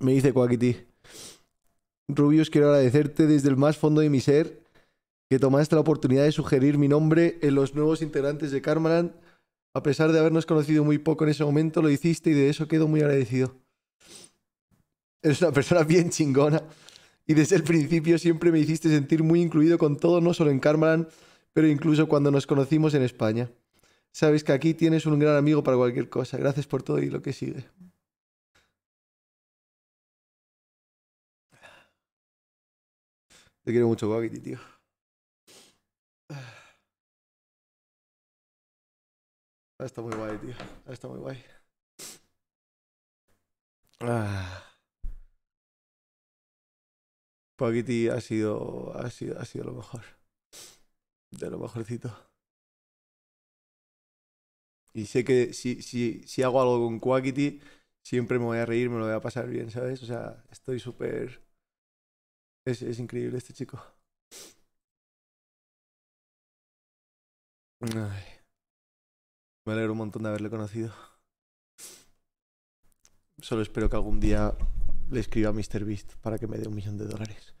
Me dice Quackity. Rubius, quiero agradecerte desde el más fondo de mi ser que tomaste la oportunidad de sugerir mi nombre en los nuevos integrantes de Karmaland. A pesar de habernos conocido muy poco en ese momento, lo hiciste y de eso quedo muy agradecido. Eres una persona bien chingona y desde el principio siempre me hiciste sentir muy incluido con todo, no solo en Karmaland, pero incluso cuando nos conocimos en España. Sabes que aquí tienes un gran amigo para cualquier cosa. Gracias por todo y lo que sigue. Te quiero mucho, Guaguiti, tío. Ah, está muy guay, tío. Ah, está muy guay. Ah. ha sido, ha sido, ha sido lo mejor. De lo mejorcito. Y sé que si, si, si hago algo con Quackity, siempre me voy a reír, me lo voy a pasar bien, ¿sabes? O sea, estoy súper es, increíble este chico. Me alegro un montón de haberle conocido. Solo espero que algún día le escriba a Beast para que me dé un millón de dólares.